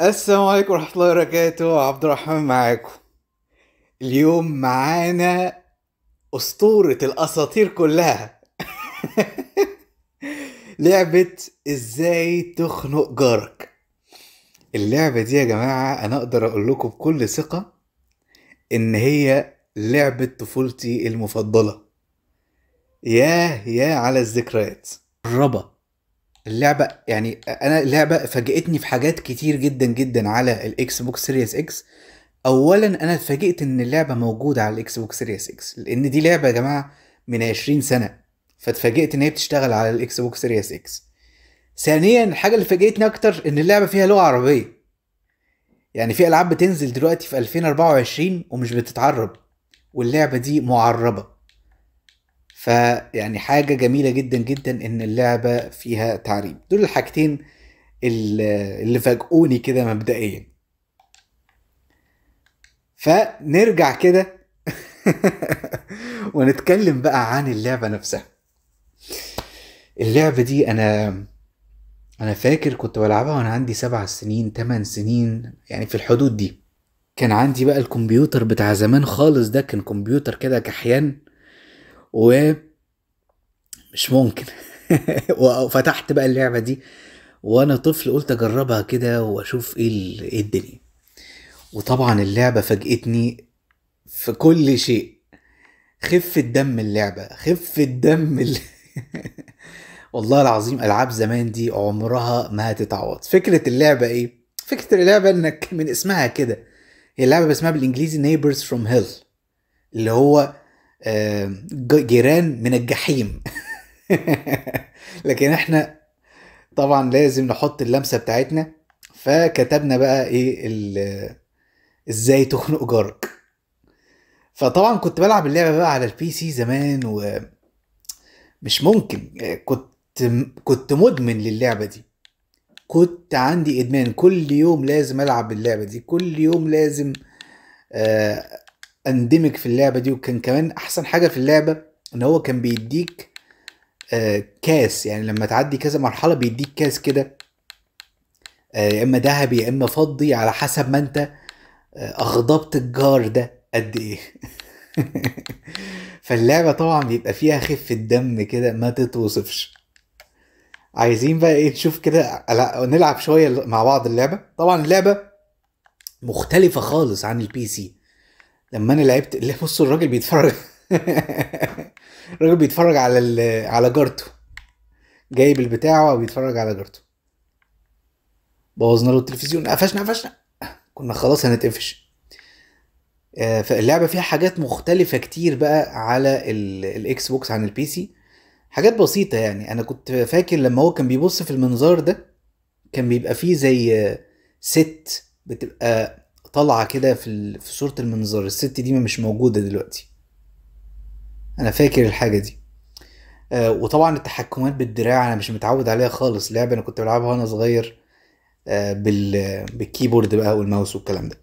السلام عليكم ورحمة الله وبركاته عبد الرحمن معاكم اليوم معانا أسطورة الأساطير كلها لعبة إزاي تخنق جارك اللعبة دي يا جماعة أنا أقدر أقول لكم بكل ثقة إن هي لعبة طفولتي المفضلة ياه ياه على الذكريات جربة اللعبه يعني انا اللعبه فاجئتني في حاجات كتير جدا جدا على الاكس بوكس سيريس اكس اولا انا اتفاجئت ان اللعبه موجوده على الاكس بوكس سيريس اكس لان دي لعبه يا جماعه من 20 سنه فاتفاجئت ان هي بتشتغل على الاكس بوكس سيريس اكس ثانيا الحاجه اللي فاجئتني اكتر ان اللعبه فيها لغه عربيه يعني في العاب بتنزل دلوقتي في 2024 ومش بتتعرب واللعبه دي معربه فيعني حاجة جميلة جدا جدا إن اللعبة فيها تعريب دول الحاجتين اللي فاجئوني كده مبدئيا فنرجع كده ونتكلم بقى عن اللعبة نفسها اللعبة دي أنا أنا فاكر كنت بلعبها وأنا عندي سبع سنين تمن سنين يعني في الحدود دي كان عندي بقى الكمبيوتر بتاع زمان خالص ده كان كمبيوتر كده كحيان و مش ممكن وفتحت بقى اللعبه دي وانا طفل قلت اجربها كده واشوف ايه ايه الدنيا وطبعا اللعبه فاجئتني في كل شيء خفة دم اللعبة خفة دم والله العظيم ألعاب زمان دي عمرها ما هتتعوض فكرة اللعبة إيه؟ فكرة اللعبة إنك من اسمها كده هي اللعبة اسمها بالإنجليزي نيبرز فروم هيل اللي هو آه، جيران من الجحيم لكن احنا طبعا لازم نحط اللمسه بتاعتنا فكتبنا بقى ايه ازاي تخنق جارك فطبعا كنت بلعب اللعبه بقى على البي سي زمان و مش ممكن كنت كنت مدمن للعبه دي كنت عندي ادمان كل يوم لازم العب اللعبه دي كل يوم لازم آه، اندمج في اللعبه دي وكان كمان احسن حاجه في اللعبه ان هو كان بيديك آه كاس يعني لما تعدي كذا مرحله بيديك كاس كده آه يا اما ذهبي يا اما فضي على حسب ما انت آه اغضبت الجار ده قد ايه فاللعبه طبعا بيبقى فيها خفه دم كده ما تتوصفش عايزين بقى ايه نشوف كده نلعب شويه مع بعض اللعبه طبعا اللعبه مختلفه خالص عن البي سي لما انا لعبت اللي بصوا الراجل بيتفرج الراجل بيتفرج على ال... على جارته جايب البتاع وبيتفرج على جارته بوظنا له التلفزيون قفشنا قفشنا كنا خلاص هنتقفش آه، فاللعبه فيها حاجات مختلفه كتير بقى على الاكس بوكس عن البي سي حاجات بسيطه يعني انا كنت فاكر لما هو كان بيبص في المنظار ده كان بيبقى فيه زي ست آه، بتبقى طالعه كده في في صوره المنظار الست دي مش موجوده دلوقتي انا فاكر الحاجه دي آه وطبعا التحكمات بالدراع انا مش متعود عليها خالص لعبه انا كنت بلعبها وانا صغير آه بال بالكيبورد بقى والماوس والكلام ده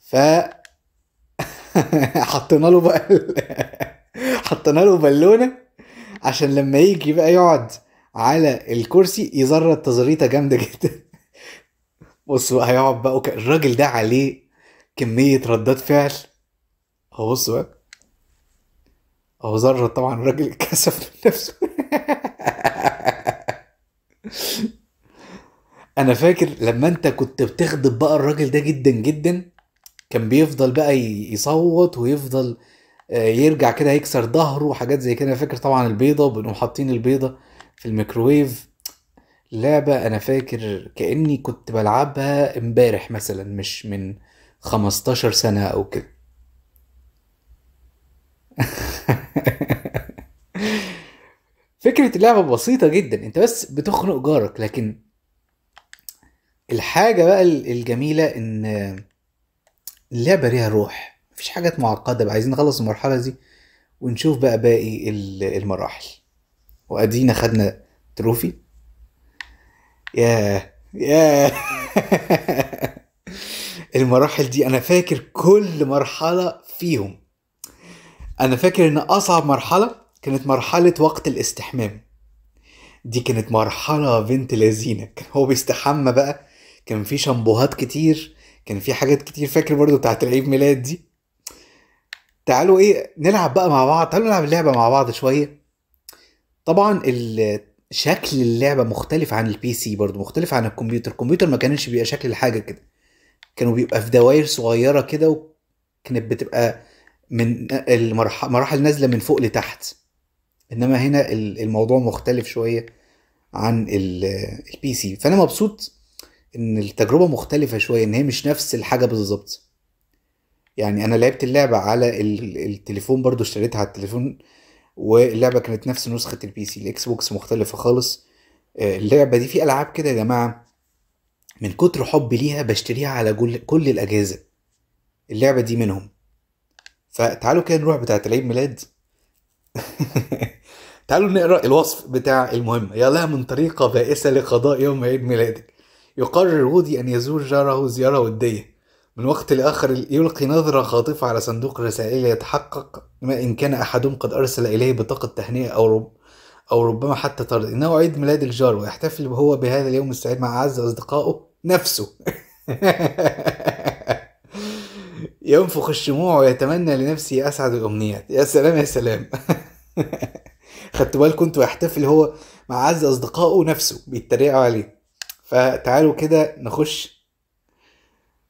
ف حطينا له بقى حطينا له بالونه عشان لما يجي بقى يقعد على الكرسي يزرط تزريطه جامده جدا بص بقى هيقعد بقى وك... الراجل ده عليه كمية ردات فعل هو بص بقى هو ذرة طبعا الراجل اتكسف من نفسه انا فاكر لما انت كنت بتغضب بقى الراجل ده جدا جدا كان بيفضل بقى يصوت ويفضل آه، يرجع كده يكسر ظهره وحاجات زي كده انا فاكر طبعا البيضه وبنقوم حاطين البيضه في الميكروويف لعبة أنا فاكر كأني كنت بلعبها امبارح مثلا مش من 15 سنة أو كده فكرة اللعبة بسيطة جدا انت بس بتخنق جارك لكن الحاجة بقى الجميلة ان اللعبة ليها روح مفيش حاجات معقدة بقى عايزين نخلص المرحلة دي ونشوف بقى باقي المراحل وادينا خدنا تروفي ياه ياه المراحل دي انا فاكر كل مرحله فيهم انا فاكر ان اصعب مرحله كانت مرحله وقت الاستحمام دي كانت مرحله بنت لذينه كان هو بيستحمى بقى كان في شامبوهات كتير كان في حاجات كتير فاكر برضو بتاعت العيد ميلاد دي تعالوا ايه نلعب بقى مع بعض تعالوا نلعب اللعبه مع بعض شويه طبعا شكل اللعبه مختلف عن البي سي برضه مختلف عن الكمبيوتر الكمبيوتر ما كانش بيبقى شكل الحاجه كده كانوا بيبقى في دوائر صغيره كده وكانت بتبقى من المراحل نازله من فوق لتحت انما هنا الموضوع مختلف شويه عن البي سي فانا مبسوط ان التجربه مختلفه شويه ان هي مش نفس الحاجه بالظبط يعني انا لعبت اللعبه على التليفون برضو اشتريتها على التليفون واللعبه كانت نفس نسخه البي سي الاكس بوكس مختلفه خالص آه، اللعبه دي في العاب كده يا جماعه من كتر حبي ليها بشتريها على كل الاجهزه اللعبه دي منهم فتعالوا كده نروح بتاعه العيد ميلاد تعالوا نقرا الوصف بتاع المهمه يا لها من طريقه بائسه لقضاء يوم عيد ميلادك يقرر وودي ان يزور جاره زياره وديه من وقت لآخر يلقي نظرة خاطفة على صندوق الرسائل ليتحقق ما إن كان أحدهم قد أرسل إليه بطاقة تهنئة أو رب أو ربما حتى طرد إنه عيد ميلاد الجار ويحتفل هو بهذا اليوم السعيد مع أعز أصدقائه نفسه ينفخ الشموع ويتمنى لنفسه أسعد الأمنيات يا سلام يا سلام خدت بالكم انتوا يحتفل هو مع أعز أصدقائه نفسه بيتريقوا عليه فتعالوا كده نخش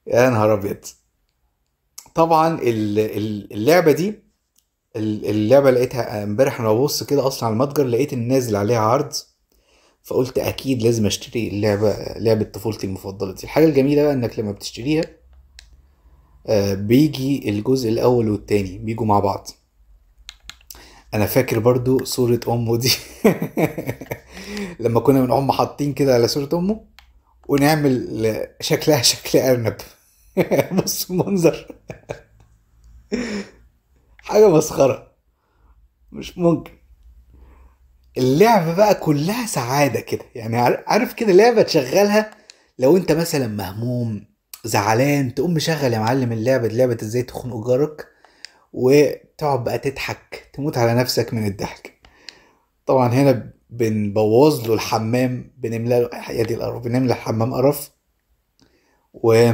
يا نهار ابيض طبعا اللعبه دي اللعبه لقيتها امبارح انا ببص كده اصلا على المتجر لقيت ان نازل عليها عرض فقلت اكيد لازم اشتري اللعبه لعبه طفولتي المفضله دي الحاجه الجميله بقى انك لما بتشتريها آه، بيجي الجزء الاول والتاني بيجوا مع بعض انا فاكر برضو صورة امه دي لما كنا بنقوم حاطين كده على صورة امه ونعمل شكلها شكل ارنب بص المنظر حاجه مسخره مش ممكن اللعبه بقى كلها سعاده كده يعني عارف كده لعبه تشغلها لو انت مثلا مهموم زعلان تقوم مشغل يا معلم اللعبه دي لعبه ازاي تخنق جارك وتقعد بقى تضحك تموت على نفسك من الضحك طبعا هنا بنبوظ له الحمام بنملى له يا دي القرف بنملى الحمام قرف و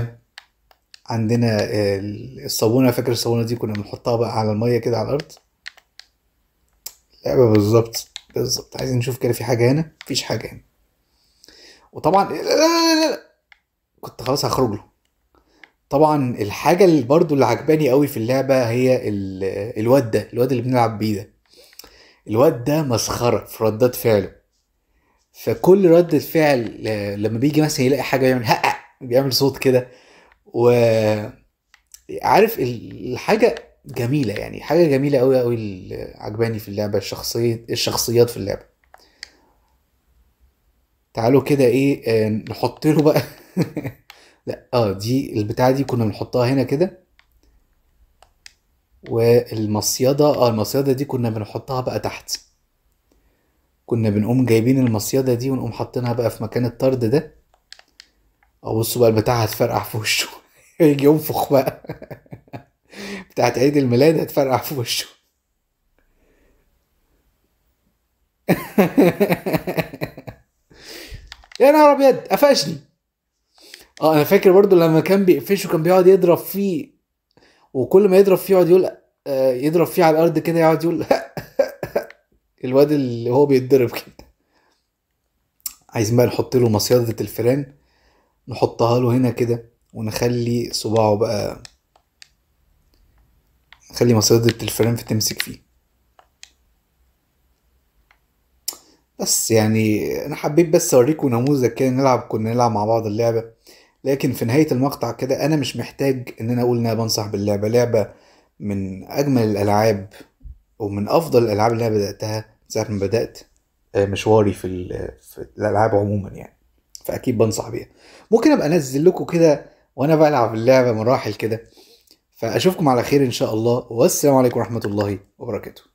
عندنا آه، الصابونه فاكر الصابونه دي كنا بنحطها بقى على الميه كده على الارض لعبه بالظبط بالظبط عايزين نشوف كده في حاجه هنا مفيش حاجه هنا وطبعا لا لا لا لا كنت خلاص هخرج له طبعا الحاجه اللي برضو اللي عجباني قوي في اللعبه هي الواد ده الواد اللي بنلعب بيه ده الواد ده مسخره في ردات فعله فكل ردة فعل لما بيجي مثلا يلاقي حاجه يعمل هقع بيعمل صوت كده و عارف الحاجه جميله يعني حاجه جميله قوي قوي عجباني في اللعبه الشخصيه الشخصيات في اللعبه تعالوا كده ايه آه، نحط له بقى لا اه دي البتاعه دي كنا بنحطها هنا كده والمصيدة اه المصيدة دي كنا بنحطها بقى تحت كنا بنقوم جايبين المصيدة دي ونقوم حاطينها بقى في مكان الطرد ده ابص آه، بقى البتاع هتفرقع في وشه يجي ينفخ بقى بتاعت عيد الميلاد هتفرقع في وشه يا نهار ابيض قفشني اه انا فاكر برضو لما كان بيقفشه كان بيقعد يضرب فيه وكل ما يضرب فيه يقعد يقول آه، يضرب فيه على الارض كده يقعد يقول الواد اللي هو بيتضرب كده عايزين بقى نحط له مصيدة الفيران نحطها له هنا كده ونخلي صباعه بقى نخلي مصيدة الفيران في تمسك فيه بس يعني انا حبيت بس اوريكم نموذج كده نلعب كنا نلعب مع بعض اللعبه لكن في نهاية المقطع كده أنا مش محتاج إن أنا أقول إن أنا بنصح باللعبة لعبة من أجمل الألعاب ومن أفضل الألعاب اللي أنا بدأتها ساعة ما بدأت آه، مشواري في, في الألعاب عموما يعني فأكيد بنصح بيها ممكن أبقى أنزل لكم كده وأنا بلعب اللعبة مراحل كده فأشوفكم على خير إن شاء الله والسلام عليكم ورحمة الله وبركاته